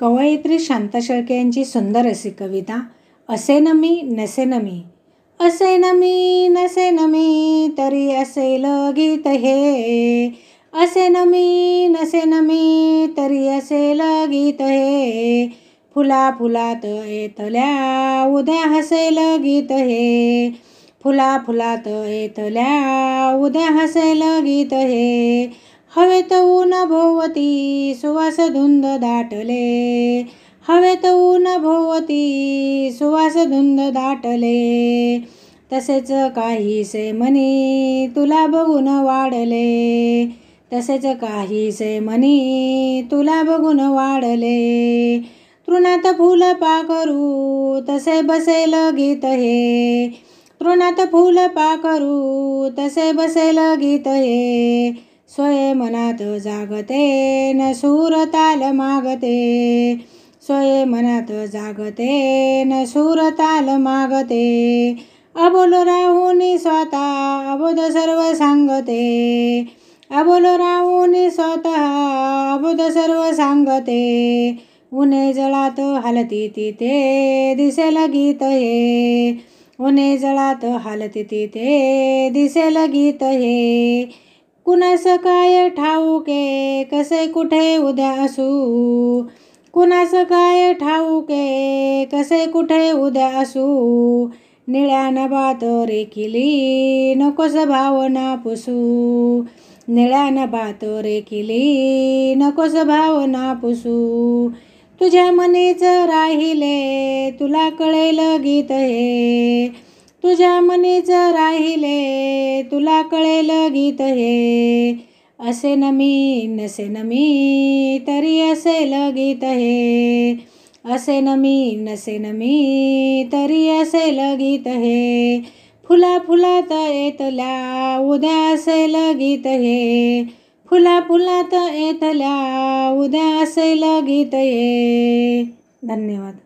कवयित्री शांता शेळके यांची सुंदर अशी कविता असे न मी नसे न मी असे न मी नसे न मी तरी असेल गीत हे असे न मी नसे न मी तरी असेल गीत हे फुला फुलात येतल्या उद्या हसेल गीत हे फुला फुलात येतल्या उद्या हसेल गीत हे हवेत ऊन भोवती सुवास धुंद दाटले हवेत ऊन भोवती सुवास धुंद दाटले तसेच काहीसे म्हणी तुला बघून वाढले तसेच काहीसे म्हणी तुला बघून वाढले तृणात फुल पाकरू तसे बसेल गीत हे तृणात फुल पाकरू तसे बसेल गीत हे स्वय मनात जागते न सूरताल मागते स्वय मनात जागते न सूरताल मागते अबोलो राहूनी स्वतः अबोध सर्व सांगते अबोलो राहूनी स्वतः अबोध सर्व सांगते उन्हे जळात हालती तिथे दिसेल गीत हे जळात हालती तिथे दिसेल गीत हे कुणास काय ठाऊके कसे कुठे उद्या असू कुणास काय ठाऊके कसे कुठे उद्या असू निळ्या नभात किली नकोस भावना पुसू निळ्या नभात किली नकोस भावना पुसू तुझ्या मनीच राहिले तुला कळेल गीत हे तुझ्या मनीच राहिले तुला कळेल गीत हे असे न मी नसे नमी मी तरी असेल गीत हे असे न मी नसे नमी मी तरी असेल गीत हे फुला फुलात येतल्या उद्या असेल गीत हे फुला फुलात येतल्या उद्या असे गीत हे धन्यवाद